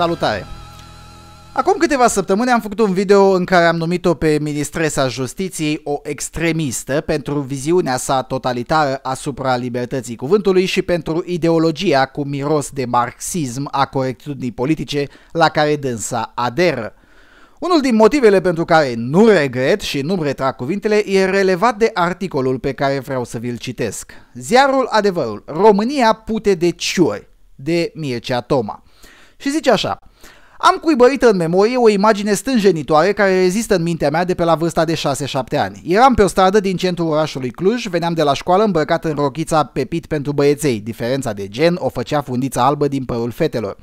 Salutare! Acum câteva săptămâni am făcut un video în care am numit-o pe ministresa justiției o extremistă pentru viziunea sa totalitară asupra libertății cuvântului și pentru ideologia cu miros de marxism a corectitudinii politice la care dânsa aderă. Unul din motivele pentru care nu regret și nu-mi retrag cuvintele e relevat de articolul pe care vreau să vi-l citesc. Ziarul Adevărul. România pute de ciori de Mircea Toma și zice așa Am cuibărit în memorie o imagine stânjenitoare care rezistă în mintea mea de pe la vârsta de 6-7 ani. Eram pe o stradă din centrul orașului Cluj, veneam de la școală îmbrăcat în rochița pepit pentru băieței. Diferența de gen o făcea fundița albă din părul fetelor.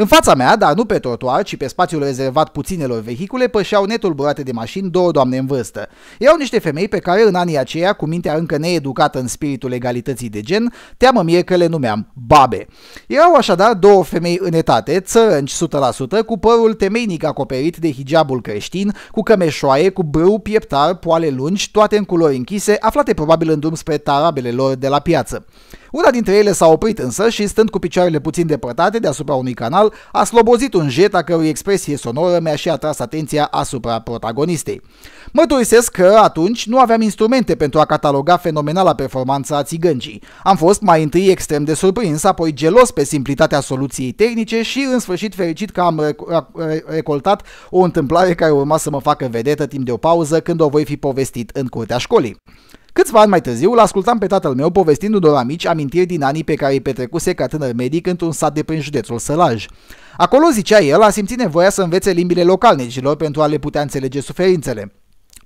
În fața mea, dar nu pe trotuar, ci pe spațiul rezervat puținelor vehicule, pășeau netulburate de mașini două doamne în vârstă. Erau niște femei pe care în anii aceia, cu mintea încă needucată în spiritul egalității de gen, teamă mie că le numeam babe. Erau așadar două femei în etate, țărănci 100%, cu părul temeinic acoperit de hijabul creștin, cu cămeșoaie, cu brâu, pieptar, poale lungi, toate în culori închise, aflate probabil în drum spre tarabele lor de la piață. Una dintre ele s-a oprit însă și, stând cu picioarele puțin depărtate deasupra unui canal, a slobozit un jet a cărui expresie sonoră mi-a și atras atenția asupra protagonistei. Mărturisesc că atunci nu aveam instrumente pentru a cataloga fenomenala performanță a țigăncii. Am fost mai întâi extrem de surprins, apoi gelos pe simplitatea soluției tehnice și în sfârșit fericit că am recoltat o întâmplare care urma să mă facă vedetă timp de o pauză când o voi fi povestit în curtea școlii. Câțiva ani mai târziu îl ascultam pe tatăl meu povestindu-ne la mici amintiri din anii pe care îi petrecuse ca tânăr medic într-un sat de prin județul Sălaj. Acolo, zicea el, a simțit nevoia să învețe limbile localnicilor pentru a le putea înțelege suferințele.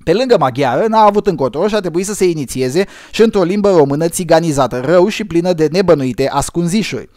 Pe lângă maghiară, n-a avut încotro și a trebuit să se inițieze și într-o limbă română țiganizată rău și plină de nebănuite ascunzișuri.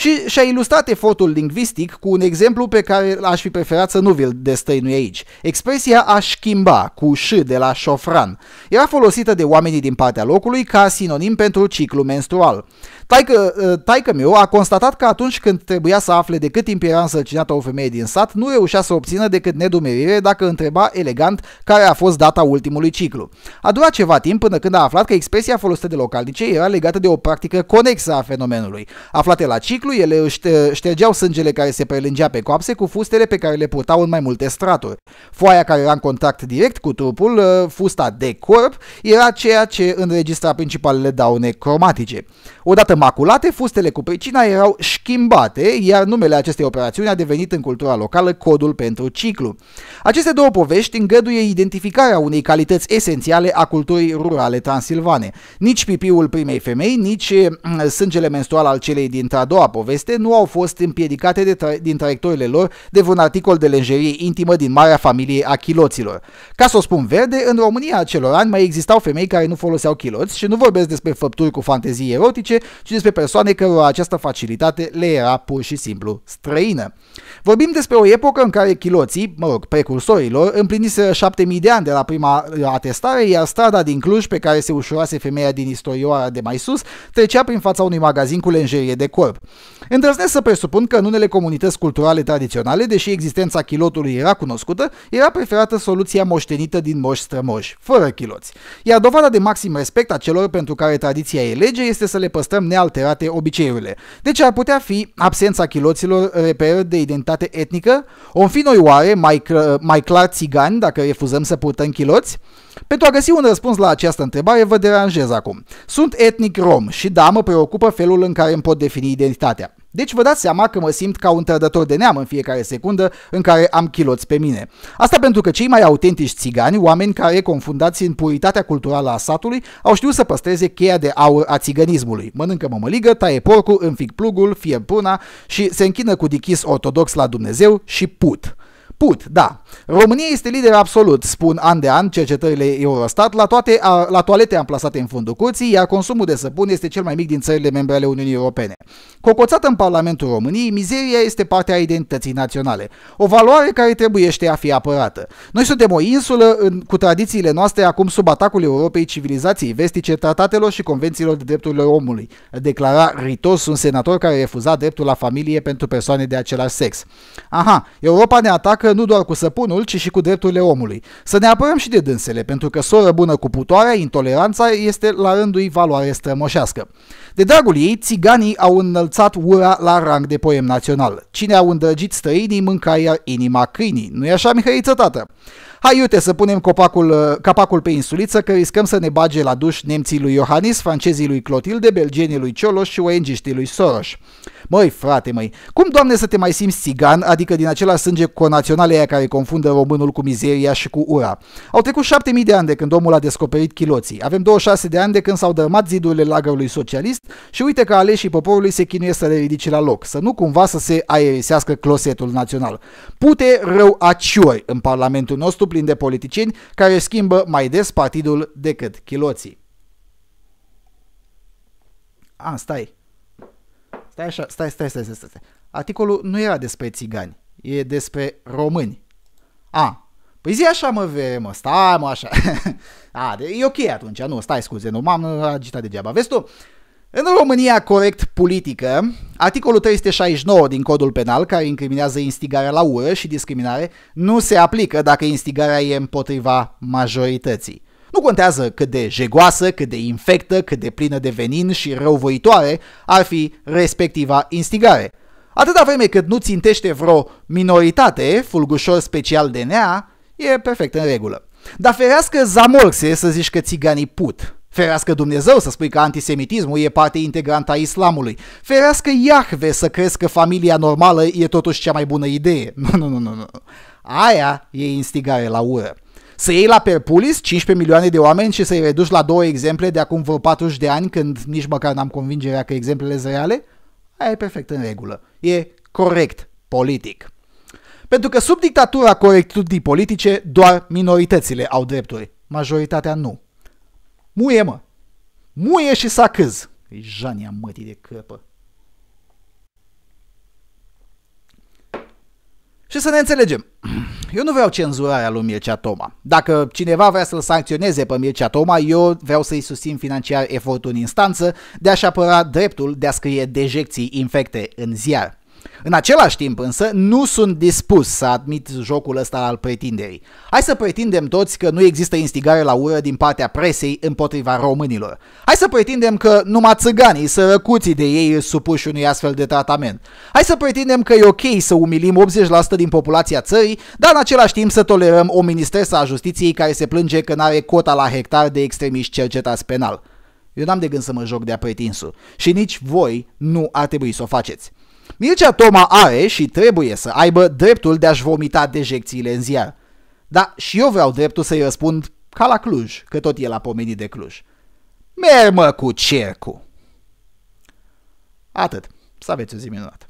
Și și-a ilustrat efortul lingvistic cu un exemplu pe care aș fi preferat să nu vi-l destăinui aici. Expresia a schimba cu ș de la șofran era folosită de oamenii din partea locului ca sinonim pentru ciclu menstrual. Taică, ă, taică meu a constatat că atunci când trebuia să afle de cât timp era însărcinată o femeie din sat, nu reușea să obțină decât nedumerire dacă întreba elegant care a fost data ultimului ciclu. A durat ceva timp până când a aflat că expresia folosită de localnice era legată de o practică conexă a fenomenului, aflate la ciclu fluiele își ștergeau sângele care se prelingea pe coapse cu fustele pe care le purtau în mai multe straturi. Foaia care era în contact direct cu trupul, ă, fusta de corp, era ceea ce înregistra principalele daune cromatice. Odată maculate, fustele cu pricina erau schimbate, iar numele acestei operațiuni a devenit în cultura locală codul pentru ciclu. Aceste două povești îngăduie identificarea unei calități esențiale a culturii rurale transilvane. Nici pipiul primei femei, nici hm, sângele menstrual al celei din a doua poveste nu au fost împiedicate de tra- din traiectorile lor de vreun articol de lenjerie intimă din marea familie a chiloților. Ca să o spun verde, în România acelor ani mai existau femei care nu foloseau chiloți și nu vorbesc despre făpturi cu fantezii erotice, ci despre persoane cărora această facilitate le era pur și simplu străină. Vorbim despre o epocă în care chiloții, mă rog, precursorilor, împliniseră 7000 de ani de la prima atestare, iar strada din Cluj pe care se ușurase femeia din istorioara de mai sus trecea prin fața unui magazin cu lenjerie de corp. Îndrăznesc să presupun că în unele comunități culturale tradiționale, deși existența chilotului era cunoscută, era preferată soluția moștenită din moși strămoși, fără chiloți. Iar dovada de maxim respect a celor pentru care tradiția e lege este să le păstrăm nealterate obiceiurile. Deci ar putea fi absența chiloților reper de identitate etnică? O fi noi oare mai, mai clar țigani dacă refuzăm să purtăm chiloți? Pentru a găsi un răspuns la această întrebare, vă deranjez acum. Sunt etnic rom și da, mă preocupă felul în care îmi pot defini identitatea. Deci vă dați seama că mă simt ca un trădător de neam în fiecare secundă în care am chiloți pe mine. Asta pentru că cei mai autentici țigani, oameni care, confundați în puritatea culturală a satului, au știut să păstreze cheia de aur a țiganismului. Mănâncă mămăligă, taie porcul, înfig plugul, fie puna și se închină cu dichis ortodox la Dumnezeu și put. Put, da. România este lider absolut, spun an de an cercetările Eurostat, la, toate, a, la toalete amplasate în fundul curții, iar consumul de săpun este cel mai mic din țările membre ale Uniunii Europene. Cocoțată în Parlamentul României, mizeria este partea identității naționale, o valoare care trebuie a fi apărată. Noi suntem o insulă în, cu tradițiile noastre acum sub atacul Europei civilizației vestice, tratatelor și convențiilor de drepturile omului, declara ritos un senator care refuza dreptul la familie pentru persoane de același sex. Aha, Europa ne atacă leagă nu doar cu săpunul, ci și cu drepturile omului. Să ne apărăm și de dânsele, pentru că soră bună cu putoarea, intoleranța este la rândul ei valoare strămoșească. De dragul ei, țiganii au înălțat ura la rang de poem național. Cine au îndrăgit străinii, mânca iar inima câinii. Nu-i așa, Mihăiță, tată? Hai iute să punem copacul, uh, capacul pe insuliță că riscăm să ne bage la duș nemții lui Iohannis, francezii lui Clotilde, belgenii lui Cioloș și oengiștii lui Soros. Măi frate măi, cum doamne să te mai simți țigan, adică din acela sânge conaționale aia care confundă românul cu mizeria și cu ura. Au trecut 7000 de ani de când omul a descoperit chiloții, avem 26 de ani de când s-au dărmat zidurile lagărului socialist și uite că aleșii poporului se chinuie să le ridice la loc, să nu cumva să se aerisească closetul național. Pute rău aciori în parlamentul nostru plin de politicieni care schimbă mai des partidul decât chiloții. A, stai. Stai așa, stai, stai, stai, stai, stai. Articolul nu era despre țigani, e despre români. A, Păi zi așa mă, vei, mă, stai mă așa. A, de, e ok atunci, nu, stai scuze, nu m-am agitat degeaba. Vezi tu, în România corect politică, articolul 369 din codul penal care incriminează instigarea la ură și discriminare nu se aplică dacă instigarea e împotriva majorității. Nu contează cât de jegoasă, cât de infectă, cât de plină de venin și răuvoitoare ar fi respectiva instigare. Atâta vreme cât nu țintește vreo minoritate, fulgușor special de nea, e perfect în regulă. Dar ferească zamorxe să zici că țiganii put. Ferească Dumnezeu să spui că antisemitismul e parte integrantă a islamului. Ferească Iahve să crezi că familia normală e totuși cea mai bună idee. Nu, nu, nu, nu. nu. Aia e instigare la ură. Să iei la Perpulis 15 milioane de oameni și să-i reduci la două exemple de acum vreo 40 de ani când nici măcar n-am convingerea că exemplele sunt reale? Aia e perfect în regulă. E corect politic. Pentru că sub dictatura corectitudinii politice doar minoritățile au drepturi, majoritatea nu. Muie, mă! Muie și sacâz! Îi jania mătii de căpă. Și să ne înțelegem. Eu nu vreau cenzurarea lui Mircea Toma. Dacă cineva vrea să-l sancționeze pe Mircea Toma, eu vreau să-i susțin financiar efortul în instanță de a-și apăra dreptul de a scrie dejecții infecte în ziar. În același timp însă nu sunt dispus să admit jocul ăsta al pretinderii. Hai să pretindem toți că nu există instigare la ură din partea presei împotriva românilor. Hai să pretindem că numai țăganii, sărăcuții de ei supuși unui astfel de tratament. Hai să pretindem că e ok să umilim 80% din populația țării, dar în același timp să tolerăm o ministresă a justiției care se plânge că nu are cota la hectar de extremiști cercetați penal. Eu n-am de gând să mă joc de-a pretinsul și nici voi nu ar trebui să o faceți. Mircea Toma are și trebuie să aibă dreptul de a-și vomita dejecțiile în ziar. Dar și eu vreau dreptul să-i răspund ca la Cluj, că tot el a pomenit de Cluj. Mermă cu cercul! Atât. Să aveți o zi minunată.